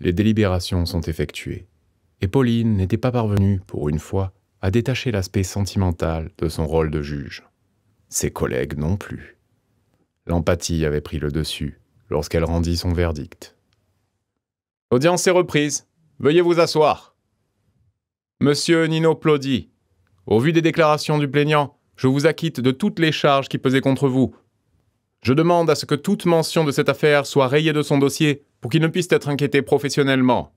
les délibérations sont effectuées, et Pauline n'était pas parvenue, pour une fois, à détacher l'aspect sentimental de son rôle de juge. Ses collègues non plus. L'empathie avait pris le dessus lorsqu'elle rendit son verdict. Audience est reprise. Veuillez vous asseoir. Monsieur Nino Plaudi, au vu des déclarations du plaignant, je vous acquitte de toutes les charges qui pesaient contre vous. Je demande à ce que toute mention de cette affaire soit rayée de son dossier pour ne puissent être inquiétés professionnellement.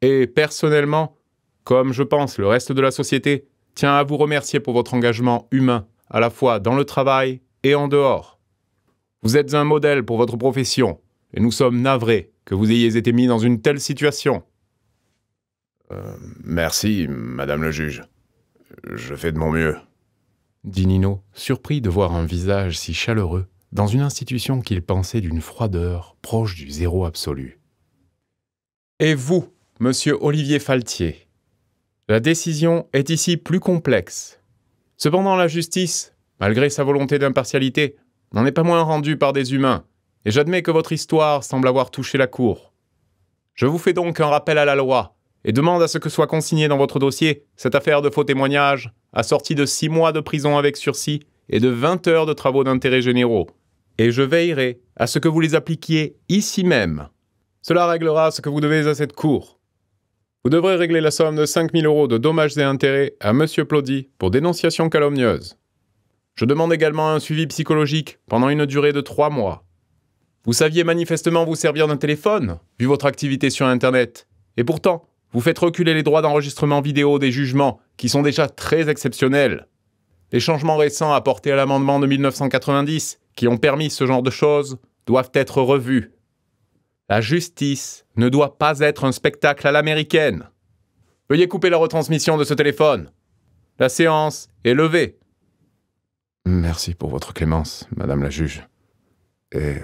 Et personnellement, comme je pense le reste de la société, tiens à vous remercier pour votre engagement humain, à la fois dans le travail et en dehors. Vous êtes un modèle pour votre profession, et nous sommes navrés que vous ayez été mis dans une telle situation. Euh, merci, Madame le juge. Je fais de mon mieux. Dit Nino, surpris de voir un visage si chaleureux dans une institution qu'il pensait d'une froideur proche du zéro absolu. Et vous, monsieur Olivier Faltier La décision est ici plus complexe. Cependant, la justice, malgré sa volonté d'impartialité, n'en est pas moins rendue par des humains, et j'admets que votre histoire semble avoir touché la Cour. Je vous fais donc un rappel à la loi, et demande à ce que soit consigné dans votre dossier cette affaire de faux témoignage, assortie de six mois de prison avec sursis et de 20 heures de travaux d'intérêt généraux et je veillerai à ce que vous les appliquiez ici même. Cela réglera ce que vous devez à cette cour. Vous devrez régler la somme de 5000 euros de dommages et intérêts à M. Plody pour dénonciation calomnieuse. Je demande également un suivi psychologique pendant une durée de trois mois. Vous saviez manifestement vous servir d'un téléphone, vu votre activité sur Internet. Et pourtant, vous faites reculer les droits d'enregistrement vidéo des jugements, qui sont déjà très exceptionnels. Les changements récents apportés à l'amendement de 1990 qui ont permis ce genre de choses doivent être revues. La justice ne doit pas être un spectacle à l'américaine. Veuillez couper la retransmission de ce téléphone. La séance est levée. Merci pour votre clémence, Madame la juge. Et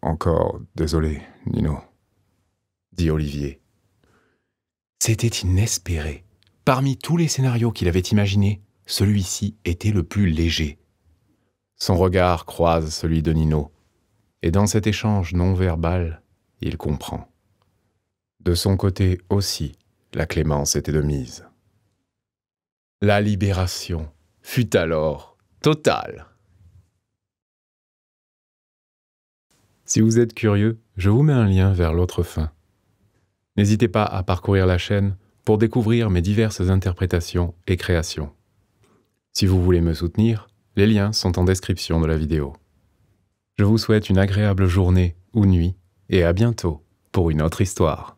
encore désolé, Nino, dit Olivier. C'était inespéré. Parmi tous les scénarios qu'il avait imaginés, celui-ci était le plus léger. Son regard croise celui de Nino, et dans cet échange non verbal, il comprend. De son côté aussi, la clémence était de mise. La libération fut alors totale. Si vous êtes curieux, je vous mets un lien vers l'autre fin. N'hésitez pas à parcourir la chaîne pour découvrir mes diverses interprétations et créations. Si vous voulez me soutenir, les liens sont en description de la vidéo. Je vous souhaite une agréable journée ou nuit et à bientôt pour une autre histoire.